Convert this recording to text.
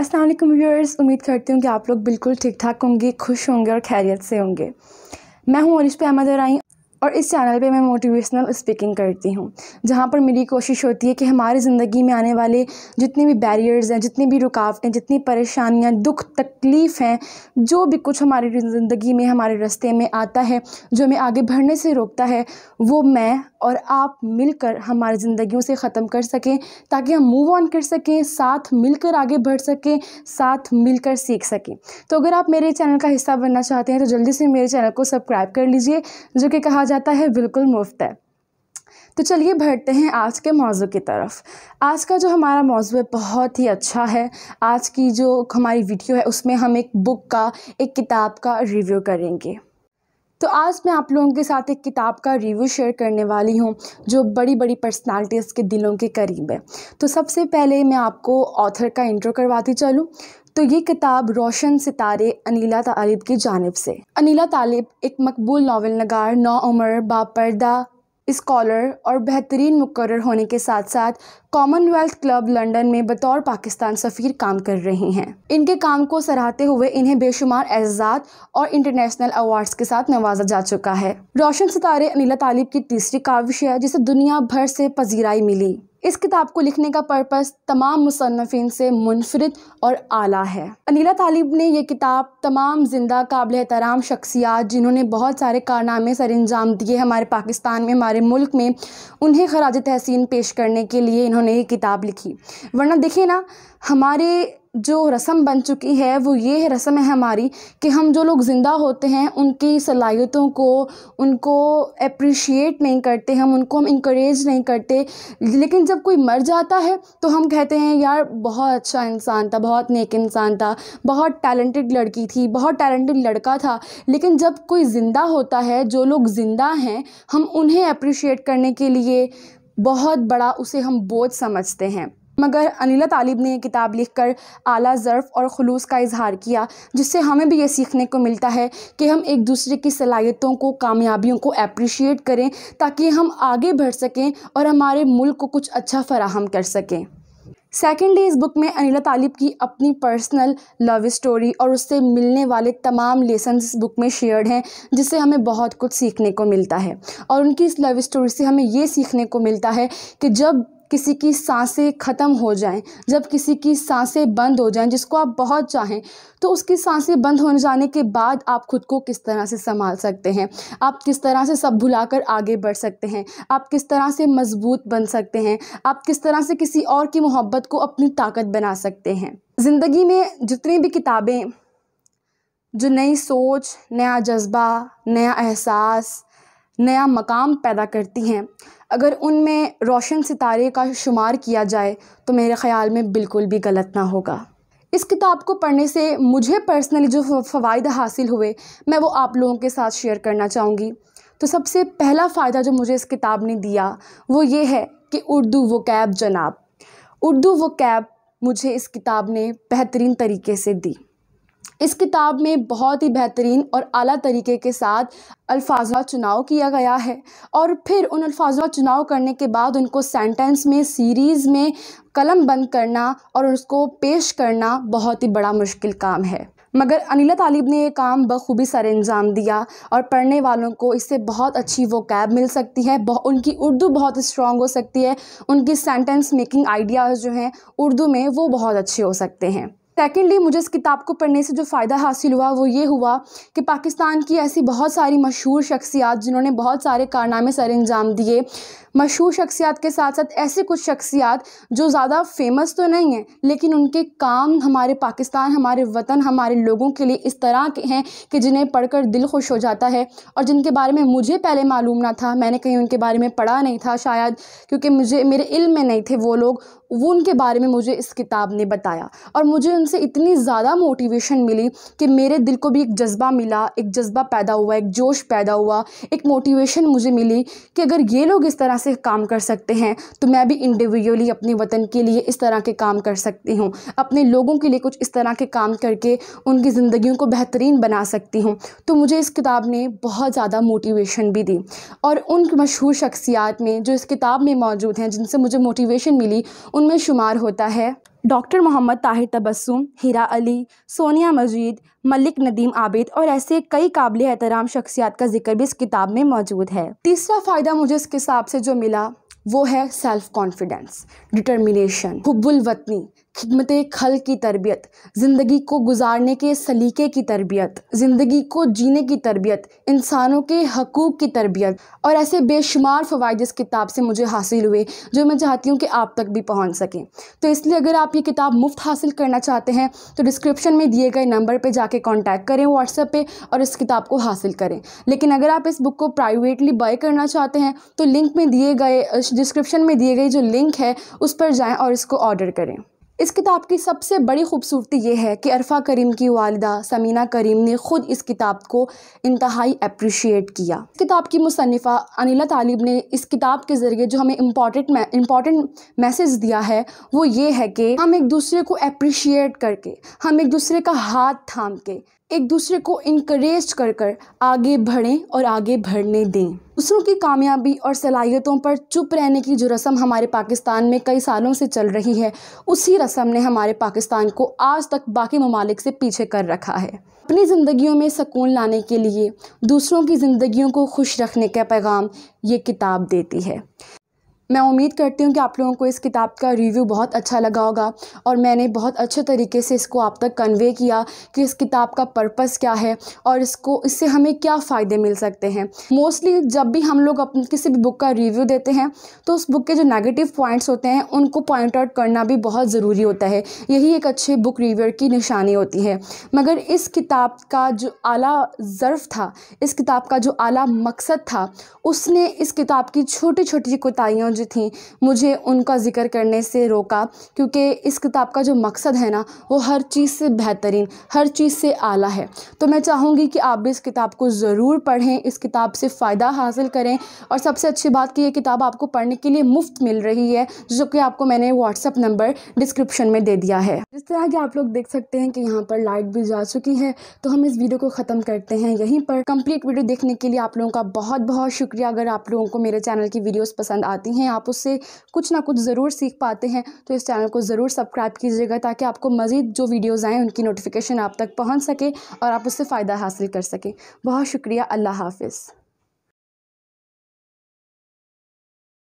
अस्सलाम वालेकुम व्यूअर्स उम्मीद करती हूँ कि आप लोग बिल्कुल ठीक ठाक होंगे खुश होंगे और खैरियत से होंगे मैं हूँ अनिश पे अहमद राई और इस चैनल पे मैं मोटिवेशनल स्पीकिंग करती हूँ जहाँ पर मेरी कोशिश होती है कि हमारी ज़िंदगी में आने वाले जितने भी बैरियर्स हैं जितनी भी रुकावटें जितनी परेशानियाँ दुख तकलीफ़ हैं जो भी कुछ हमारी ज़िंदगी में हमारे रास्ते में आता है जो हमें आगे बढ़ने से रोकता है वो मैं और आप मिलकर हमारी ज़िंदगियों से ख़त्म कर सकें ताकि हम मूव ऑन कर सकें साथ मिलकर आगे बढ़ सकें साथ मिलकर सीख सकें तो अगर आप मेरे चैनल का हिस्सा बनना चाहते हैं तो जल्दी से मेरे चैनल को सब्सक्राइब कर लीजिए जो कि कहा जाता है बिल्कुल मुफ्त है तो चलिए बढ़ते हैं आज के मौजू की तरफ आज का जो हमारा मौजू है बहुत ही अच्छा है आज की जो हमारी वीडियो है उसमें हम एक बुक का एक किताब का रिव्यू करेंगे तो आज मैं आप लोगों के साथ एक किताब का रिव्यू शेयर करने वाली हूँ जो बड़ी बड़ी पर्सनालिटीज़ के दिलों के करीब है तो सबसे पहले मैं आपको ऑथर का इंट्रो करवाती चलूँ तो ये किताब रोशन सितारे अनिला तालिब की जानब से अनिला तालिब एक मकबूल नावल नगार नौ उम्र बापरदा स्कॉलर और बेहतरीन मुकर होने के साथ साथ कॉमनवेल्थ क्लब लंदन में बतौर पाकिस्तान सफ़ीर काम कर रही हैं इनके काम को सराहते हुए इन्हें बेशुमार एजाद और इंटरनेशनल अवार्ड्स के साथ नवाजा जा चुका है रोशन सितारे अनिला तालिब की तीसरी काविश है जिसे दुनिया भर से पजीराई मिली इस किताब को लिखने का पर्पस तमाम मुसनफिन से मुनफरद और आला है अनिला तालिब ने यह किताब तमाम जिंदा काबिल एहतराम शख्सियात जिन्होंने बहुत सारे कारनामे सर अंजाम दिए हमारे पाकिस्तान में हमारे मुल्क में उन्हें खराज तहसीन पेश करने के लिए इन्होंने उन्होंने ये किताब लिखी वरना देखिए ना हमारे जो रस्म बन चुकी है वो ये है रस्म है हमारी कि हम जो लोग ज़िंदा होते हैं उनकी सलाहियतों को उनको अप्रिशिएट नहीं करते हम उनको हम इंक्रेज नहीं करते लेकिन जब कोई मर जाता है तो हम कहते हैं यार बहुत अच्छा इंसान था बहुत नेक इंसान था बहुत टैलेंटेड लड़की थी बहुत टैलेंटेड लड़का था लेकिन जब कोई ज़िंदा होता है जो लोग ज़िंदा हैं हम उन्हें अप्रिशिएट करने के लिए बहुत बड़ा उसे हम बोझ समझते हैं मगर अनिला तालिब ने यह किताब लिखकर आला ज़र्फ़ और खलूस का इजहार किया जिससे हमें भी ये सीखने को मिलता है कि हम एक दूसरे की सलाहियतों को कामयाबियों को अप्रिशिएट करें ताकि हम आगे बढ़ सकें और हमारे मुल्क को कुछ अच्छा फराहम कर सकें सेकेंडली इस बुक में अनिला तालिब की अपनी पर्सनल लव स्टोरी और उससे मिलने वाले तमाम लेसन इस बुक में शेयर्ड हैं जिससे हमें बहुत कुछ सीखने को मिलता है और उनकी इस लव स्टोरी से हमें ये सीखने को मिलता है कि जब किसी की सांसें ख़त्म हो जाएं जब किसी की सांसें बंद हो जाएं जिसको आप बहुत चाहें तो उसकी सांसें बंद हो जाने के बाद आप खुद को किस तरह से संभाल सकते हैं आप किस तरह से सब भुलाकर आगे बढ़ सकते हैं आप किस तरह से मजबूत बन सकते हैं आप किस तरह से किसी और की मोहब्बत को अपनी ताकत बना सकते हैं ज़िंदगी में जितनी भी किताबें जो नई सोच नया जज्बा नया एहसास नया मकाम पैदा करती हैं अगर उनमें रोशन सितारे का शुमार किया जाए तो मेरे ख़्याल में बिल्कुल भी गलत ना होगा इस किताब को पढ़ने से मुझे पर्सनली जो फ़वाद हासिल हुए मैं वो आप लोगों के साथ शेयर करना चाहूँगी तो सबसे पहला फ़ायदा जो मुझे इस किताब ने दिया वो ये है कि उर्दू वो कैब जनाब उर्दू वो कैब मुझे इस किताब ने बेहतरीन तरीके से दी इस किताब में बहुत ही बेहतरीन और अली तरीके के साथ अल्फाज का चुनाव किया गया है और फिर उन अल्फाज का चुनाव करने के बाद उनको सेंटेंस में सीरीज़ में कलम बंद करना और उसको पेश करना बहुत ही बड़ा मुश्किल काम है मगर अनिल तालिब ने यह काम बखूबी सर अंजाम दिया और पढ़ने वालों को इससे बहुत अच्छी वो कैब मिल सकती है उनकी उर्दू बहुत स्ट्रॉन्ग हो सकती है उनकी सेंटेंस मेकिंग आइडियाज़ जो हैं उर्दू में वो बहुत अच्छे हो सकते हैं सेकेंडली मुझे इस किताब को पढ़ने से जो फ़ायदा हासिल हुआ वो ये हुआ कि पाकिस्तान की ऐसी बहुत सारी मशहूर शख्सियात जिन्होंने बहुत सारे कारनामे सर अंजाम दिए मशहूर शख्सियात के साथ साथ ऐसे कुछ शख्सियात जो ज़्यादा फेमस तो नहीं हैं लेकिन उनके काम हमारे पाकिस्तान हमारे वतन हमारे लोगों के लिए इस तरह के हैं कि जिन्हें पढ़कर दिल खुश हो जाता है और जिनके बारे में मुझे पहले मालूम ना था मैंने कहीं उनके बारे में पढ़ा नहीं था शायद क्योंकि मुझे मेरे इल्म में नहीं थे वो लोग वो उनके बारे में मुझे इस किताब ने बताया और मुझे उन से इतनी ज़्यादा मोटिवेशन मिली कि मेरे दिल को भी एक जज्बा मिला एक जज्बा पैदा हुआ एक जोश पैदा हुआ एक मोटिवेशन मुझे मिली कि अगर ये लोग इस तरह से काम कर सकते हैं तो मैं भी इंडिविजुअली अपने वतन के लिए इस तरह के काम कर सकती हूँ अपने लोगों के लिए कुछ इस तरह के काम करके उनकी ज़िंदगी को बेहतरीन बना सकती हूँ तो मुझे इस किताब ने बहुत ज़्यादा मोटिवेशन भी दी और उन मशहूर शख्सियात में जो इस किताब में मौजूद हैं जिनसे मुझे मोटिवेशन मिली उनमें शुमार होता है डॉक्टर मोहम्मद ताहिर तबस्सुम हिरा अली सोनिया मजीद मलिक नदीम आबिद और ऐसे कई काबिल एहतराम शख्सियात का जिक्र भी इस किताब में मौजूद है तीसरा फ़ायदा मुझे इस किताब से जो मिला वो है सेल्फ़ कॉन्फिडेंस डिटर्मिनेशन हुबुल वतनी खिदमत खल की तरबियत ज़िंदगी को गुजारने के सलीके की तरबियत ज़िंदगी को जीने की तरबियत इंसानों के हकूक़ की तरबियत और ऐसे बेशुमार फ़वाद इस किताब से मुझे हासिल हुए जो मैं चाहती हूँ कि आप तक भी पहुँच सकें तो इसलिए अगर आप ये किताब मुफ्त हासिल करना चाहते हैं तो डिस्क्रिप्शन में दिए गए नंबर पर जाके कॉन्टैक्ट करें व्हाट्सएप पर और इस किताब को हासिल करें लेकिन अगर आप इस बुक को प्राइवेटली बाय करना चाहते हैं तो लिंक में दिए गए डिस्क्रिप्शन में दिए गए जो लिंक है उस पर जाएँ और इसको ऑर्डर करें इस किताब की सबसे बड़ी खूबसूरती ये है कि अरफा करीम की वालदा समीना करीम ने ख़ुद इस किताब को इंतहाई अप्रिशिएट किया किताब की मुसनफ़ा अनिला तालिब ने इस किताब के ज़रिए जो हमें इम्पॉर्टेंट इम्पॉर्टेंट मैसेज दिया है वो ये है कि हम एक दूसरे को अप्रिशिएट करके हम एक दूसरे का हाथ थाम के एक दूसरे को इनक्रेज कर कर आगे बढ़ें और आगे बढ़ने दें दूसरों की कामयाबी और सलाहियतों पर चुप रहने की जो रस्म हमारे पाकिस्तान में कई सालों से चल रही है उसी रस्म ने हमारे पाकिस्तान को आज तक बाकी ममालिक से पीछे कर रखा है अपनी ज़िंदगियों में सकून लाने के लिए दूसरों की ज़िंदगियों को खुश रखने का पैगाम ये किताब देती है मैं उम्मीद करती हूँ कि आप लोगों को इस किताब का रिव्यू बहुत अच्छा लगा होगा और मैंने बहुत अच्छे तरीके से इसको आप तक कन्वे किया कि इस किताब का पर्पस क्या है और इसको इससे हमें क्या फ़ायदे मिल सकते हैं मोस्टली जब भी हम लोग अपने किसी भी बुक का रिव्यू देते हैं तो उस बुक के जो नेगेटिव पॉइंट्स होते हैं उनको पॉइंट आउट करना भी बहुत ज़रूरी होता है यही एक अच्छे बुक रिव्यूर की निशानी होती है मगर इस किताब का जो आला ज़र्फ़ था इस किताब का जो आला मकसद था उसने इस किताब की छोटी छोटी कोताहियों मुझे थी मुझे उनका ज़िक्र करने से रोका क्योंकि इस किताब का जो मकसद है ना वो हर चीज़ से बेहतरीन हर चीज़ से आला है तो मैं चाहूँगी कि आप भी इस किताब को ज़रूर पढ़ें इस किताब से फ़ायदा हासिल करें और सबसे अच्छी बात कि ये किताब आपको पढ़ने के लिए मुफ्त मिल रही है जो कि आपको मैंने व्हाट्सअप नंबर डिस्क्रिप्शन में दे दिया है जिस तरह के आप लोग देख सकते हैं कि यहाँ पर लाइट भी जा चुकी है तो हम इस वीडियो को ख़त्म करते हैं यहीं पर कंप्लीट वीडियो देखने के लिए आप लोगों का बहुत बहुत शुक्रिया अगर आप लोगों को मेरे चैनल की वीडियोज़ पसंद आती हैं आप उससे कुछ ना कुछ ज़रूर सीख पाते हैं तो इस चैनल को ज़रूर सब्सक्राइब कीजिएगा ताकि आपको मज़ीद जो वीडियोज़ आएँ उनकी नोटिफिकेशन आप तक पहुँच सके और आप उससे फ़ायदा हासिल कर सकें बहुत शुक्रिया अल्लाह हाफिज़